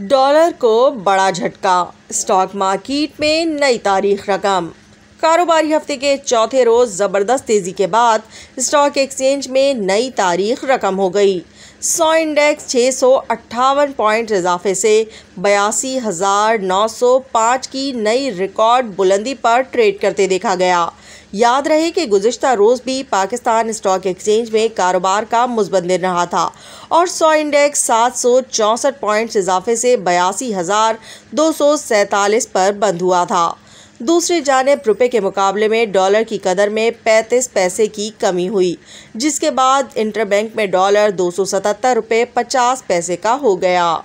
dollar को बड़ा झटका स्टॉक मार्केट में नई तारीख रकम कारोबारी हफ्ते के चौथे रोज़ ज़बरदस्त तेज़ी के बाद स्टॉक एक्सचेंज में नई तारीख रकम हो गई सौ इंडेक्स छः सौ अट्ठावन पॉइंट इजाफे से बयासी हज़ार नौ सौ पाँच की नई रिकॉर्ड बुलंदी पर ट्रेड करते देखा गया याद रहे कि गुजशत रोज़ भी पाकिस्तान स्टॉक एक्सचेंज में कारोबार का मुस्बत दिन रहा था और सौ इंडेक्स सात सौ चौंसठ पॉइंट इजाफे से बयासी हज़ार दो सौ सैंतालीस पर बंद हुआ था दूसरी जानब रुपये के मुकाबले में डॉलर की कदर में 35 पैसे की कमी हुई जिसके बाद इंटरबैंक में डॉलर दो सौ सतहत्तर रुपये पचास पैसे का हो गया